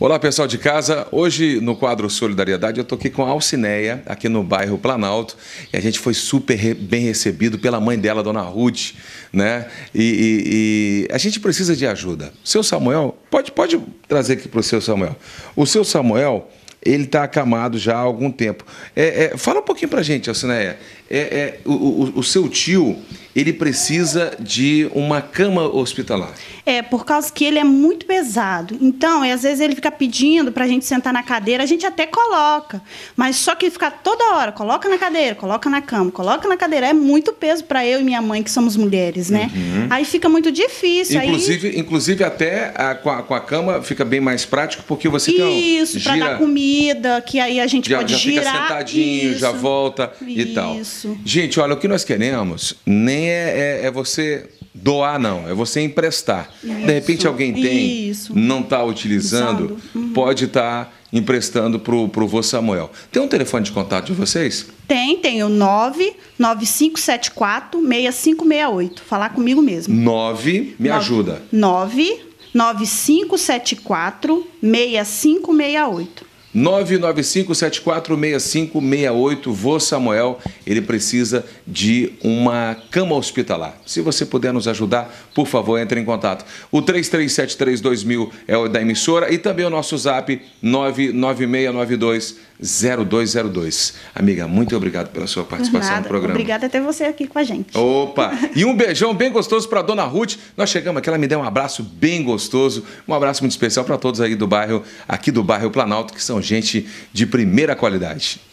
Olá, pessoal de casa. Hoje, no quadro Solidariedade, eu estou aqui com a Alcineia, aqui no bairro Planalto, e a gente foi super bem recebido pela mãe dela, Dona Ruth, né? E, e, e a gente precisa de ajuda. Seu Samuel, pode, pode trazer aqui para o seu Samuel. O seu Samuel, ele está acamado já há algum tempo. É, é, fala um pouquinho para a gente, Alcineia. É, é o, o, seu tio, ele precisa de uma cama hospitalar. É, por causa que ele é muito pesado. Então, às vezes ele fica pedindo para a gente sentar na cadeira, a gente até coloca. Mas só que ficar toda hora, coloca na cadeira, coloca na cama, coloca na cadeira. É muito peso para eu e minha mãe, que somos mulheres, né? Uhum. Aí fica muito difícil. Inclusive, aí... inclusive até a, com, a, com, a, cama fica bem mais prático, porque você Isso, tem um, gira... dar comida corrida, que aí a gente já, pode já girar. Fica sentadinho, isso, já volta isso. e tal. Gente, olha, o que nós queremos nem é, é, é você doar não, é você emprestar. Isso, de repente alguém tem, isso. não está utilizando, uhum. pode estar tá emprestando para o vô Samuel. Tem um telefone de contato de vocês? Tem, tem o 99574-6568. Falar comigo mesmo. 9, me 9, ajuda. 9 6568. 995746568. Vô Samuel, ele precisa de uma cama hospitalar. Se você puder nos ajudar, por favor, entre em contato. O 33732000 é o da emissora e também o nosso zap 996920202. Amiga, muito obrigado pela sua participação Nada. no programa. Obrigada até você aqui com a gente. Opa! E um beijão bem gostoso para dona Ruth. Nós chegamos aqui, ela me deu um abraço bem gostoso. Um abraço muito especial para todos aí do bairro, aqui do bairro Planalto, que são são gente de primeira qualidade.